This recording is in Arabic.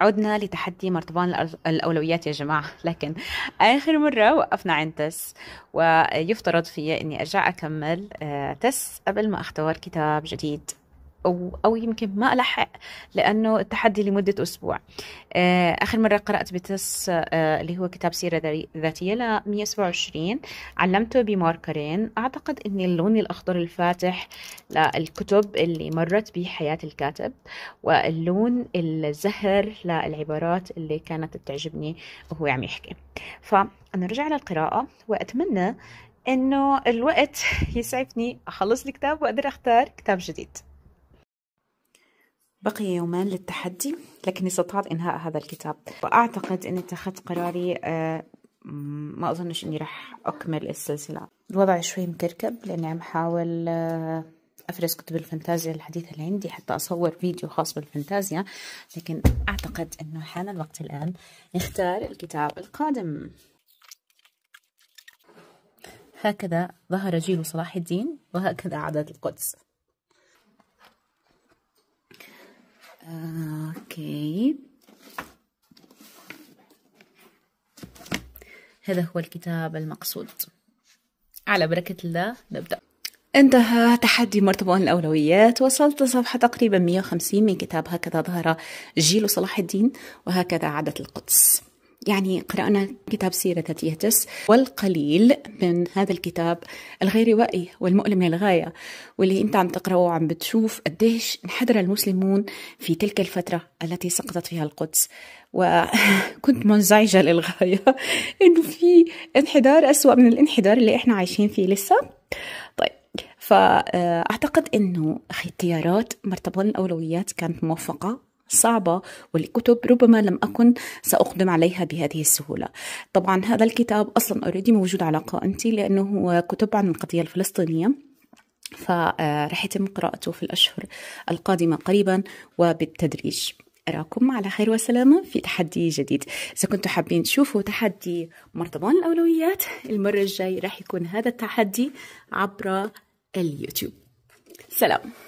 عدنا لتحدي مرتبان الأولويات يا جماعة لكن آخر مرة وقفنا عند تس ويفترض في أني أرجع أكمل آه، تس قبل ما أختار كتاب جديد أو, أو يمكن ما ألحق لأنه التحدي لمدة أسبوع آه، آخر مرة قرأت بتس آه، اللي هو كتاب سيرة ذاتية ل 127 علمته بماركرين أعتقد أني اللون الأخضر الفاتح للكتب اللي مرت بحياة الكاتب واللون الزهر للعبارات اللي كانت تعجبني وهو عم يحكي فأنا رجع للقراءة وأتمنى انه الوقت يسعفني اخلص الكتاب واقدر اختار كتاب جديد بقي يومان للتحدي لكن استطعت إنهاء هذا الكتاب وأعتقد أني اتخذت قراري آه، ما أظنش أني راح أكمل السلسلة الوضع شوي مكركب لأني عم حاول آه، أفرز كتب الفانتازيا الحديثة اللي عندي حتى أصور فيديو خاص بالفانتازيا لكن أعتقد أنه حان الوقت الآن نختار الكتاب القادم هكذا ظهر جيل صلاح الدين وهكذا عادت القدس اوكي هذا هو الكتاب المقصود على بركة الله نبدأ انتهى تحدي مرتبة الأولويات وصلت صفحة تقريبا 150 من كتاب هكذا ظهر جيل صلاح الدين وهكذا عادت القدس يعني قرأنا كتاب سيرة تيتس والقليل من هذا الكتاب الغير واعي والمؤلم للغاية واللي أنت عم تقرأه وعم بتشوف قديش انحدر المسلمون في تلك الفترة التي سقطت فيها القدس وكنت منزعجة للغاية إنه في انحدار أسوأ من الانحدار اللي إحنا عايشين فيه لسه طيب فأعتقد أنه اختيارات مرتبة الأولويات كانت موفقة صعبة والكتب ربما لم أكن سأقدم عليها بهذه السهولة طبعا هذا الكتاب أصلا أوريدي موجود على قائمتي لأنه هو كتب عن القضية الفلسطينية فرح آه، يتم قراءته في الأشهر القادمة قريبا وبالتدريج أراكم على خير وسلامة في تحدي جديد إذا كنتم حابين تشوفوا تحدي مرتبان الأولويات المرة الجاي راح يكون هذا التحدي عبر اليوتيوب سلام